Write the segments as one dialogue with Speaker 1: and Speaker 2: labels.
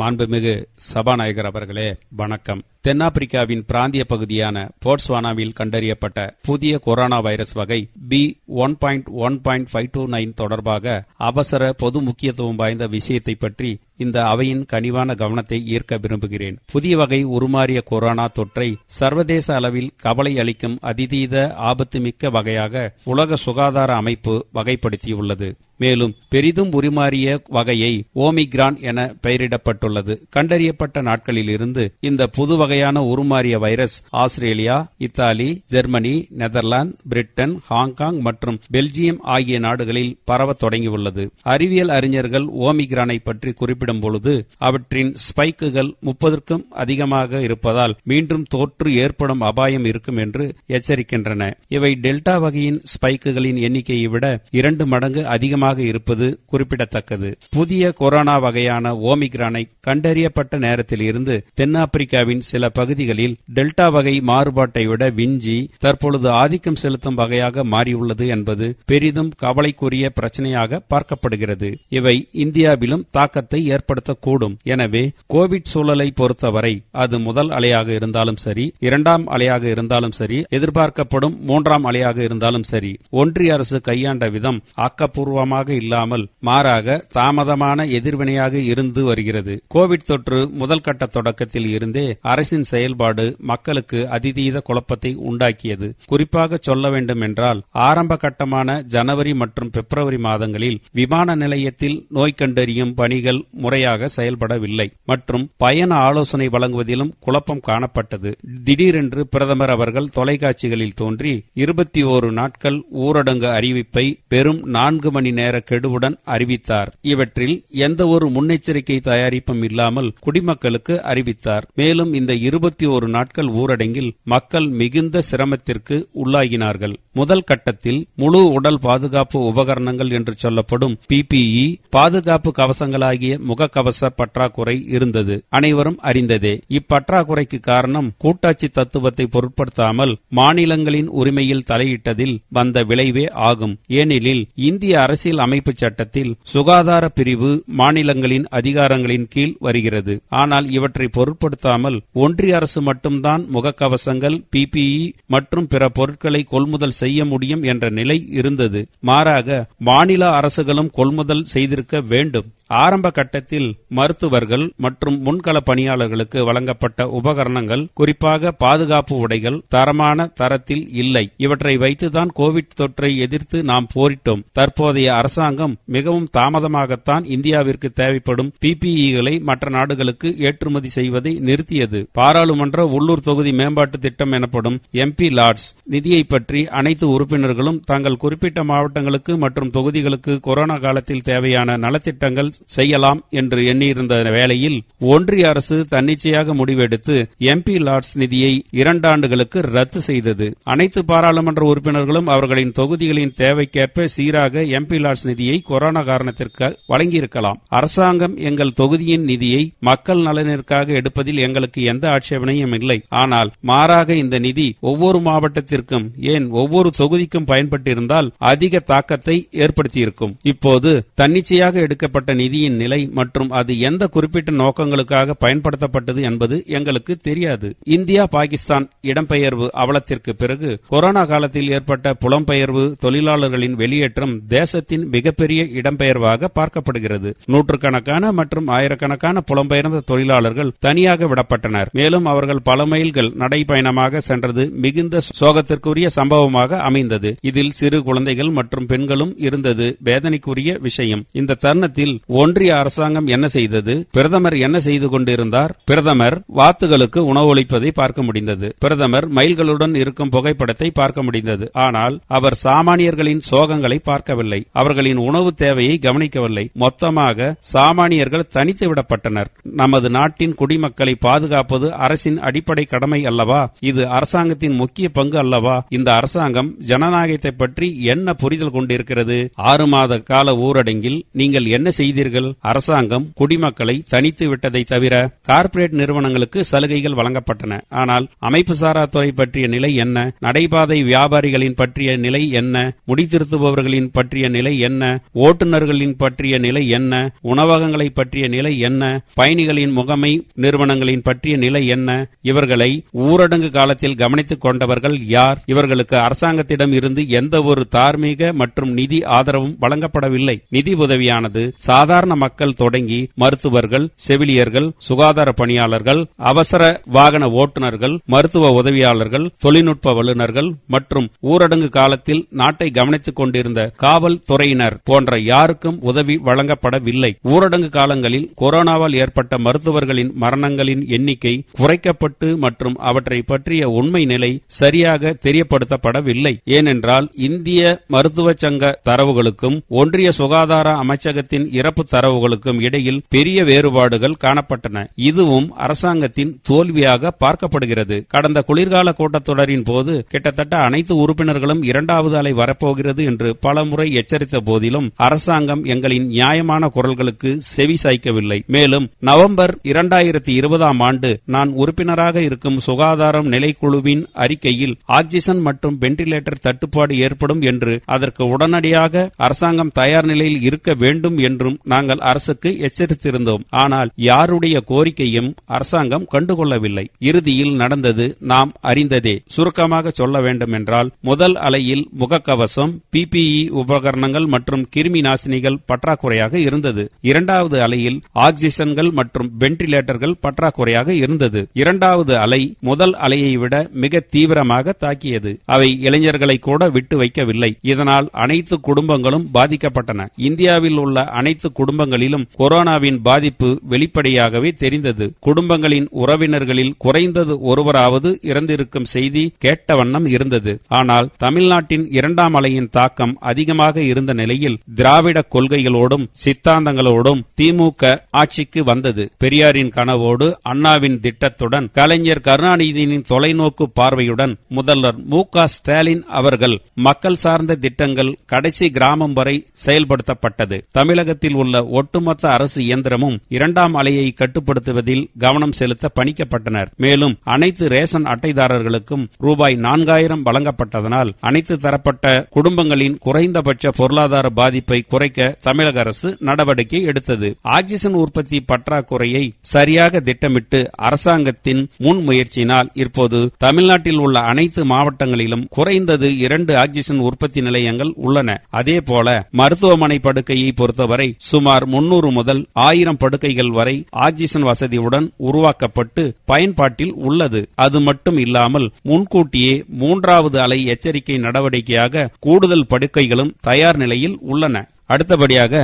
Speaker 1: மாண்புமிகு சபாநாயகர் அவர்களே வணக்கம் தென்னாப்பிரிக்காவின் பிராந்திய பகுதியான போர்ட்ஸ்வானாவில் கண்டறியப்பட்ட புதிய கொரோனா வைரஸ் வகை B one point one point five two nine தொடர்பாக அவசர பொது முக்கியத்துவம் வாய்ந்த விஷயத்தை பற்றி இந்த அவையின் கனிவான கவனத்தை ஈர்க்க விரும்புகிறேன் புதிய வகை உருமாறிய கொரோனா தொற்றை சர்வதேச அளவில் கவலை அளிக்கும் அதிதீத ஆபத்துமிக்க வகையாக உலக சுகாதார அமைப்பு வகைப்படுத்தியுள்ளது மேலும் பெரிதும் உருமாறிய வகையை ஓமிக்ரான் என பெயரிடப்பட்டுள்ளது கண்டறியப்பட்ட நாட்களில் இருந்து இந்த புது வகையான உருமாறிய virus Australia Italy Germany Netherlands Britain Hong Kong மற்றும் பெல்ஜியம் ஆகிய நாடுகளில் பரவ தொடங்கியுள்ளது அறிவியல் அறிஞர்கள் ஓமிக்ரானை பற்றி குறிப்பிடும் பொழுது அவற்றின் ஸ்பைக்குகள் முப்பதற்கும் அதிகமாக இருப்பதால் மீண்டும் தோற்று ஏற்படும் அபாயம் இருக்கும் என்று எச்சரிக்கின்றன இவை டெல்டா வகையின் ஸ்பைக்குகளின் எண்ணிக்கையை விட இரண்டு மடங்கு அதிகமாக அதிகமாக இருப்பது குறிப்பிடத்தக்கது புதிய கொரோனா வகையான ஓமிக்ரானை கண்டறியப்பட்ட நேரத்தில் இருந்து தென்னாப்பிரிக்காவின் சில பகுதிகளில் டெல்டா வகை மாறுபாட்டை விட விஞ்சி தற்பொழுது ஆதிக்கம் செலுத்தும் வகையாக மாறியுள்ளது என்பது பெரிதும் கவலைக்குரிய பிரச்சனையாக பார்க்கப்படுகிறது இவை இந்தியாவிலும் தாக்கத்தை ஏற்படுத்தக்கூடும் எனவே கோவிட் சூழலை பொறுத்தவரை அது முதல் அலையாக இருந்தாலும் சரி இரண்டாம் அலையாக இருந்தாலும் சரி எதிர்பார்க்கப்படும் மூன்றாம் அலையாக இருந்தாலும் சரி ஒன்றிய அரசு கையாண்ட விதம் ஆக்கப்பூர்வமான வேகமாக இல்லாமல் மாறாக தாமதமான எதிர்வினையாக இருந்து வருகிறது கோவிட் தொற்று முதல் கட்ட தொடக்கத்தில் இருந்தே அரசின் செயல்பாடு மக்களுக்கு அதிதீத குழப்பத்தை உண்டாக்கியது குறிப்பாக சொல்ல வேண்டும் என்றால் ஆரம்ப கட்டமான ஜனவரி மற்றும் பிப்ரவரி மாதங்களில் விமான நிலையத்தில் நோய் கண்டறியும் பணிகள் முறையாக செயல்படவில்லை மற்றும் பயண ஆலோசனை வழங்குவதிலும் குழப்பம் காணப்பட்டது திடீரென்று பிரதமர் அவர்கள் தொலைக்காட்சிகளில் தோன்றி இருபத்தி ஓரு நாட்கள் ஊரடங்கு அறிவிப்பை பெரும் நான்கு மணி நேரம் நேர கெடுவுடன் அறிவித்தார் இவற்றில் எந்த ஒரு முன்னெச்சரிக்கை தயாரிப்பும் இல்லாமல் குடிமக்களுக்கு அறிவித்தார் மேலும் இந்த இருபத்தி ஒரு நாட்கள் ஊரடங்கில் மக்கள் மிகுந்த சிரமத்திற்கு உள்ளாகினார்கள் முதல் கட்டத்தில் முழு உடல் பாதுகாப்பு உபகரணங்கள் என்று சொல்லப்படும் பிபிஇ e பாதுகாப்பு கவசங்களாகிய முகக்கவச பற்றாக்குறை இருந்தது அனைவரும் அறிந்ததே இப்பற்றாக்குறைக்கு காரணம் கூட்டாட்சி தத்துவத்தை பொருட்படுத்தாமல் மாநிலங்களின் உரிமையில் தலையிட்டதில் வந்த விளைவே ஆகும் ஏனெனில் இந்திய அரசியல் அரசியல் அமைப்பு சட்டத்தில் சுகாதார பிரிவு மாநிலங்களின் அதிகாரங்களின் கீழ் வருகிறது ஆனால் இவற்றை பொருட்படுத்தாமல் ஒன்றிய அரசு மட்டும்தான் முகக்கவசங்கள் பிபிஇ e மற்றும் பிற பொருட்களை கொள்முதல் செய்ய முடியும் என்ற நிலை இருந்தது மாறாக மாநில அரசுகளும் கொள்முதல் செய்திருக்க வேண்டும் ஆரம்ப கட்டத்தில் மருத்துவர்கள் மற்றும் முன்கள பணியாளர்களுக்கு வழங்கப்பட்ட உபகரணங்கள் குறிப்பாக பாதுகாப்பு உடைகள் தரமான தரத்தில் இல்லை இவற்றை வைத்துதான் கோவிட் தொற்றை எதிர்த்து நாம் போரிட்டோம் தற்போதைய அரசாங்கம் மிகவும் தாமதமாகத்தான் இந்தியாவிற்கு தேவைப்படும் பிபிஇகளை மற்ற நாடுகளுக்கு ஏற்றுமதி செய்வதை நிறுத்தியது பாராளுமன்ற உள்ளூர் தொகுதி மேம்பாட்டு திட்டம் எனப்படும் எம்பி லாட்ஸ் நிதியை பற்றி அனைத்து உறுப்பினர்களும் தங்கள் குறிப்பிட்ட மாவட்டங்களுக்கு மற்றும் தொகுதிகளுக்கு கொரோனா காலத்தில் தேவையான நலத்திட்டங்கள் செய்யலாம் என்று எண்ணியிருந்த வேளையில் ஒன்றிய அரசு தன்னிச்சையாக முடிவெடுத்து எம்பி லார்ட்ஸ் நிதியை இரண்டாண்டுகளுக்கு ரத்து செய்தது அனைத்து பாராளுமன்ற உறுப்பினர்களும் அவர்களின் தொகுதிகளின் தேவைக்கேற்ப சீராக எம்பி லார்ட்ஸ் நிதியை கொரோனா காரணத்திற்கு வழங்கியிருக்கலாம் அரசாங்கம் எங்கள் தொகுதியின் நிதியை மக்கள் நலனிற்காக எடுப்பதில் எங்களுக்கு எந்த ஆட்சேபனையும் இல்லை ஆனால் மாறாக இந்த நிதி ஒவ்வொரு மாவட்டத்திற்கும் ஏன் ஒவ்வொரு தொகுதிக்கும் பயன்பட்டிருந்தால் அதிக தாக்கத்தை ஏற்படுத்தியிருக்கும் இப்போது தன்னிச்சையாக எடுக்கப்பட்ட நிதியின் நிலை மற்றும் அது எந்த குறிப்பிட்ட நோக்கங்களுக்காக பயன்படுத்தப்பட்டது என்பது எங்களுக்கு தெரியாது இந்தியா பாகிஸ்தான் இடம்பெயர்வு அவலத்திற்கு பிறகு கொரோனா காலத்தில் ஏற்பட்ட புலம்பெயர்வு தொழிலாளர்களின் வெளியேற்றம் தேசத்தின் மிகப்பெரிய இடம்பெயர்வாக பார்க்கப்படுகிறது நூற்றுக்கணக்கான மற்றும் ஆயிரக்கணக்கான புலம்பெயர்ந்த தொழிலாளர்கள் தனியாக விடப்பட்டனர் மேலும் அவர்கள் பல மைல்கள் நடைபயணமாக சென்றது மிகுந்த சோகத்திற்குரிய சம்பவமாக அமைந்தது இதில் சிறு குழந்தைகள் மற்றும் பெண்களும் இருந்தது வேதனைக்குரிய விஷயம் இந்த தருணத்தில் ஒன்றிய அரசாங்கம் என்ன செய்தது பிரதமர் என்ன செய்து கொண்டிருந்தார் பிரதமர் வாத்துகளுக்கு உணவளிப்பதை பார்க்க முடிந்தது பிரதமர் மயில்களுடன் இருக்கும் புகைப்படத்தை பார்க்க முடிந்தது ஆனால் அவர் சாமானியர்களின் சோகங்களை பார்க்கவில்லை அவர்களின் உணவு தேவையை கவனிக்கவில்லை மொத்தமாக சாமானியர்கள் தனித்து விடப்பட்டனர் நமது நாட்டின் குடிமக்களை பாதுகாப்பது அரசின் அடிப்படை கடமை அல்லவா இது அரசாங்கத்தின் முக்கிய பங்கு அல்லவா இந்த அரசாங்கம் ஜனநாயகத்தை பற்றி என்ன புரிதல் கொண்டிருக்கிறது ஆறு மாத கால ஊரடங்கில் நீங்கள் என்ன செய்தீர்கள் ஊழியர்கள் அரசாங்கம் குடிமக்களை தனித்து விட்டதை தவிர கார்ப்பரேட் நிறுவனங்களுக்கு சலுகைகள் வழங்கப்பட்டன ஆனால் அமைப்பு சாரா துறை பற்றிய நிலை என்ன நடைபாதை வியாபாரிகளின் பற்றிய நிலை என்ன முடித்திருத்துபவர்களின் பற்றிய நிலை என்ன ஓட்டுநர்களின் பற்றிய நிலை என்ன உணவகங்களை பற்றிய நிலை என்ன பயணிகளின் முகமை நிறுவனங்களின் பற்றிய நிலை என்ன இவர்களை ஊரடங்கு காலத்தில் கவனித்துக் கொண்டவர்கள் யார் இவர்களுக்கு அரசாங்கத்திடம் இருந்து எந்த ஒரு தார்மீக மற்றும் நிதி ஆதரவும் வழங்கப்படவில்லை நிதி உதவியானது சாதாரண சாதாரண மக்கள் தொடங்கி மருத்துவர்கள் செவிலியர்கள் சுகாதார பணியாளர்கள் அவசர வாகன ஓட்டுநர்கள் மருத்துவ உதவியாளர்கள் தொழில்நுட்ப வல்லுநர்கள் மற்றும் ஊரடங்கு காலத்தில் நாட்டை கவனித்துக் கொண்டிருந்த காவல்துறையினர் போன்ற யாருக்கும் உதவி வழங்கப்படவில்லை ஊரடங்கு காலங்களில் கொரோனாவால் ஏற்பட்ட மருத்துவர்களின் மரணங்களின் எண்ணிக்கை குறைக்கப்பட்டு மற்றும் அவற்றை பற்றிய உண்மை நிலை சரியாக தெரியப்படுத்தப்படவில்லை ஏனென்றால் இந்திய மருத்துவ சங்க தரவுகளுக்கும் ஒன்றிய சுகாதார அமைச்சகத்தின் இறப்பு தரவுகளுக்கும் இடையில் பெரிய வேறுபாடுகள் காணப்பட்டன இதுவும் அரசாங்கத்தின் தோல்வியாக பார்க்கப்படுகிறது கடந்த குளிர்கால கூட்டத்தொடரின் போது கிட்டத்தட்ட அனைத்து உறுப்பினர்களும் இரண்டாவது அலை வரப்போகிறது என்று பலமுறை எச்சரித்த போதிலும் அரசாங்கம் எங்களின் நியாயமான குரல்களுக்கு செவி சாய்க்கவில்லை மேலும் நவம்பர் இரண்டாயிரத்தி இருபதாம் ஆண்டு நான் உறுப்பினராக இருக்கும் சுகாதாரம் நிலைக்குழுவின் அறிக்கையில் ஆக்சிஜன் மற்றும் வெண்டிலேட்டர் தட்டுப்பாடு ஏற்படும் என்று அதற்கு உடனடியாக அரசாங்கம் தயார் நிலையில் இருக்க வேண்டும் என்றும் நாங்கள் அரசுக்கு எச்சரித்திருந்தோம் ஆனால் யாருடைய கோரிக்கையும் அரசாங்கம் கண்டுகொள்ளவில்லை இறுதியில் நடந்தது நாம் அறிந்ததே சுருக்கமாக சொல்ல வேண்டும் என்றால் முதல் அலையில் முகக்கவசம் பிபிஇ உபகரணங்கள் மற்றும் கிருமி நாசினிகள் பற்றாக்குறையாக இருந்தது இரண்டாவது அலையில் ஆக்சிஜன்கள் மற்றும் வென்டிலேட்டர்கள் பற்றாக்குறையாக இருந்தது இரண்டாவது அலை முதல் அலையை விட மிக தீவிரமாக தாக்கியது அவை இளைஞர்களை கூட விட்டு வைக்கவில்லை இதனால் அனைத்து குடும்பங்களும் பாதிக்கப்பட்டன இந்தியாவில் உள்ள அனைத்து குடும்பங்களிலும் கொரோனாவின் பாதிப்பு வெளிப்படையாகவே தெரிந்தது குடும்பங்களின் உறவினர்களில் குறைந்தது ஒருவராவது இறந்திருக்கும் செய்தி கேட்ட வண்ணம் இருந்தது ஆனால் தமிழ்நாட்டின் இரண்டாம் அலையின் தாக்கம் அதிகமாக இருந்த நிலையில் திராவிட கொள்கைகளோடும் சித்தாந்தங்களோடும் திமுக ஆட்சிக்கு வந்தது பெரியாரின் கனவோடு அண்ணாவின் திட்டத்துடன் கலைஞர் கருணாநிதியின் தொலைநோக்கு பார்வையுடன் முதல்வர் மு ஸ்டாலின் அவர்கள் மக்கள் சார்ந்த திட்டங்கள் கடைசி கிராமம் வரை செயல்படுத்தப்பட்டது தமிழகத்தில் உள்ள ஒட்டுமொத்த அரசு இயந்திரமும் இரண்டாம் அலையை கட்டுப்படுத்துவதில் கவனம் செலுத்த பணிக்கப்பட்டனர் மேலும் அனைத்து ரேஷன் அட்டைதாரர்களுக்கும் ரூபாய் நான்காயிரம் வழங்கப்பட்டதனால் அனைத்து தரப்பட்ட குடும்பங்களின் குறைந்தபட்ச பொருளாதார பாதிப்பை குறைக்க தமிழக அரசு நடவடிக்கை எடுத்தது ஆக்சிஜன் உற்பத்தி பற்றாக்குறையை சரியாக திட்டமிட்டு அரசாங்கத்தின் முன்முயற்சியினால் இப்போது தமிழ்நாட்டில் உள்ள அனைத்து மாவட்டங்களிலும் குறைந்தது இரண்டு ஆக்சிஜன் உற்பத்தி நிலையங்கள் உள்ளன அதேபோல மருத்துவமனை படுக்கையை பொறுத்தவரை சுமார் முன்னூறு முதல் ஆயிரம் படுக்கைகள் வரை ஆக்சிஜன் வசதியுடன் உருவாக்கப்பட்டு பயன்பாட்டில் உள்ளது அது மட்டும் இல்லாமல் முன்கூட்டியே மூன்றாவது அலை எச்சரிக்கை நடவடிக்கையாக கூடுதல் படுக்கைகளும் தயார் நிலையில் உள்ளன அடுத்தபடியாக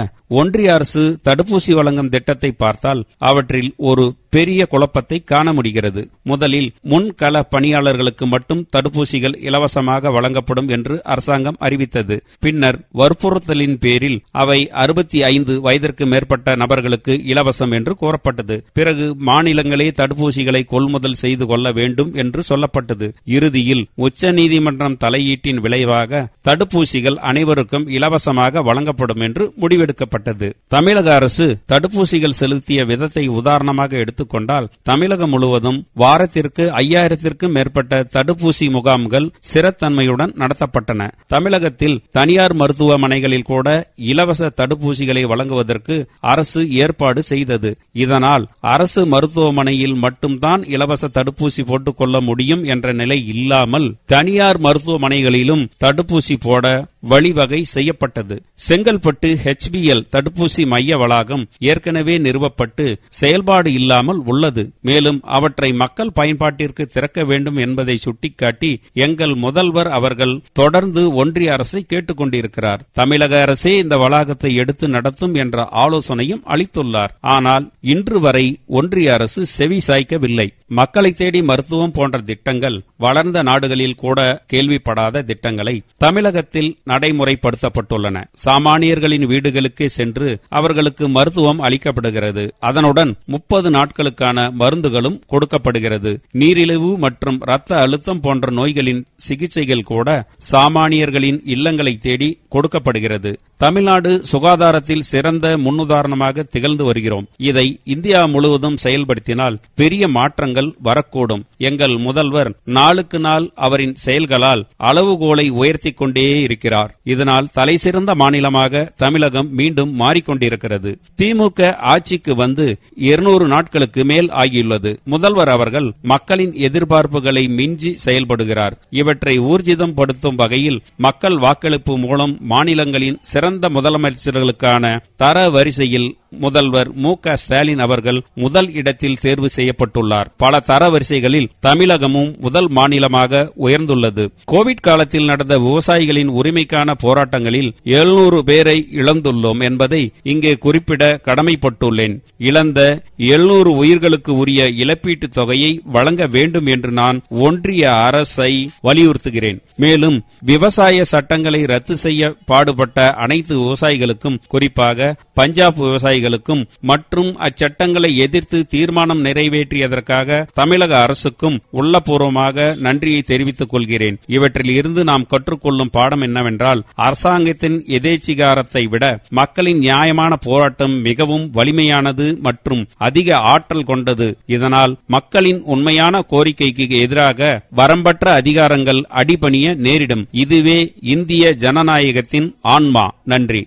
Speaker 1: ஒன்றிய அரசு தடுப்பூசி வழங்கும் திட்டத்தை பார்த்தால் அவற்றில் ஒரு பெரிய குழப்பத்தை காண முடிகிறது முதலில் முன்கள பணியாளர்களுக்கு மட்டும் தடுப்பூசிகள் இலவசமாக வழங்கப்படும் என்று அரசாங்கம் அறிவித்தது பின்னர் வற்புறுத்தலின் பேரில் அவை அறுபத்தி ஐந்து வயதிற்கு மேற்பட்ட நபர்களுக்கு இலவசம் என்று கூறப்பட்டது பிறகு மாநிலங்களே தடுப்பூசிகளை கொள்முதல் செய்து கொள்ள வேண்டும் என்று சொல்லப்பட்டது இறுதியில் உச்சநீதிமன்றம் தலையீட்டின் விளைவாக தடுப்பூசிகள் அனைவருக்கும் இலவசமாக வழங்கப்படும் என்று முடிவெடுக்கப்பட்டது தமிழக அரசு தடுப்பூசிகள் செலுத்திய விதத்தை உதாரணமாக எடுத்து எடுத்துக் கொண்டால் தமிழகம் முழுவதும் வாரத்திற்கு ஐயாயிரத்திற்கும் மேற்பட்ட தடுப்பூசி முகாம்கள் சிறத்தன்மையுடன் நடத்தப்பட்டன தமிழகத்தில் தனியார் மருத்துவமனைகளில் கூட இலவச தடுப்பூசிகளை வழங்குவதற்கு அரசு ஏற்பாடு செய்தது இதனால் அரசு மருத்துவமனையில் மட்டும்தான் இலவச தடுப்பூசி போட்டுக் கொள்ள முடியும் என்ற நிலை இல்லாமல் தனியார் மருத்துவமனைகளிலும் தடுப்பூசி போட வழிவகை செய்யப்பட்டது செங்கல்பட்டு ஹெச்பிஎல் தடுப்பூசி மைய வளாகம் ஏற்கனவே நிறுவப்பட்டு செயல்பாடு இல்லாமல் உள்ளது மேலும் அவற்றை மக்கள் பயன்பாட்டிற்கு திறக்க வேண்டும் என்பதை சுட்டிக்காட்டி எங்கள் முதல்வர் அவர்கள் தொடர்ந்து ஒன்றிய அரசை கொண்டிருக்கிறார் தமிழக அரசே இந்த வளாகத்தை எடுத்து நடத்தும் என்ற ஆலோசனையும் அளித்துள்ளார் ஆனால் இன்று வரை ஒன்றிய அரசு செவி சாய்க்கவில்லை மக்களை தேடி மருத்துவம் போன்ற திட்டங்கள் வளர்ந்த நாடுகளில் கூட கேள்விப்படாத திட்டங்களை தமிழகத்தில் நடைமுறைப்படுத்தப்பட்டுள்ளன சாமானியர்களின் வீடுகளுக்கே சென்று அவர்களுக்கு மருத்துவம் அளிக்கப்படுகிறது அதனுடன் முப்பது நாட்களுக்கான மருந்துகளும் கொடுக்கப்படுகிறது நீரிழிவு மற்றும் இரத்த அழுத்தம் போன்ற நோய்களின் சிகிச்சைகள் கூட சாமானியர்களின் இல்லங்களை தேடி கொடுக்கப்படுகிறது தமிழ்நாடு சுகாதாரத்தில் சிறந்த முன்னுதாரணமாக திகழ்ந்து வருகிறோம் இதை இந்தியா முழுவதும் செயல்படுத்தினால் பெரிய மாற்றங்கள் மாற்றங்கள் வரக்கூடும் எங்கள் முதல்வர் நாளுக்கு நாள் அவரின் செயல்களால் அளவுகோலை உயர்த்தி கொண்டே இருக்கிறார் இதனால் தலைசிறந்த மாநிலமாக தமிழகம் மீண்டும் மாறிக்கொண்டிருக்கிறது திமுக ஆட்சிக்கு வந்து இருநூறு நாட்களுக்கு மேல் ஆகியுள்ளது முதல்வர் அவர்கள் மக்களின் எதிர்பார்ப்புகளை மிஞ்சி செயல்படுகிறார் இவற்றை ஊர்ஜிதம் படுத்தும் வகையில் மக்கள் வாக்களிப்பு மூலம் மாநிலங்களின் சிறந்த முதலமைச்சர்களுக்கான தர வரிசையில் முதல்வர் மு ஸ்டாலின் அவர்கள் முதல் இடத்தில் தேர்வு செய்யப்பட்டுள்ளார் பல தரவரிசைகளில் தமிழகமும் முதல் மாநிலமாக உயர்ந்துள்ளது கோவிட் காலத்தில் நடந்த விவசாயிகளின் உரிமைக்கான போராட்டங்களில் எழுநூறு பேரை இழந்துள்ளோம் என்பதை இங்கே குறிப்பிட கடமைப்பட்டுள்ளேன் இழந்த எழுநூறு உயிர்களுக்கு உரிய இழப்பீட்டுத் தொகையை வழங்க வேண்டும் என்று நான் ஒன்றிய அரசை வலியுறுத்துகிறேன் மேலும் விவசாய சட்டங்களை ரத்து செய்ய பாடுபட்ட அனைத்து விவசாயிகளுக்கும் குறிப்பாக பஞ்சாப் விவசாயிகள் விவசாயிகளுக்கும் மற்றும் அச்சட்டங்களை எதிர்த்து தீர்மானம் நிறைவேற்றியதற்காக தமிழக அரசுக்கும் உள்ளபூர்வமாக நன்றியை தெரிவித்துக் கொள்கிறேன் இவற்றில் இருந்து நாம் கற்றுக்கொள்ளும் பாடம் என்னவென்றால் அரசாங்கத்தின் எதேச்சிகாரத்தை விட மக்களின் நியாயமான போராட்டம் மிகவும் வலிமையானது மற்றும் அதிக ஆற்றல் கொண்டது இதனால் மக்களின் உண்மையான கோரிக்கைக்கு எதிராக வரம்பற்ற அதிகாரங்கள் அடிபணிய நேரிடும் இதுவே இந்திய ஜனநாயகத்தின் ஆன்மா நன்றி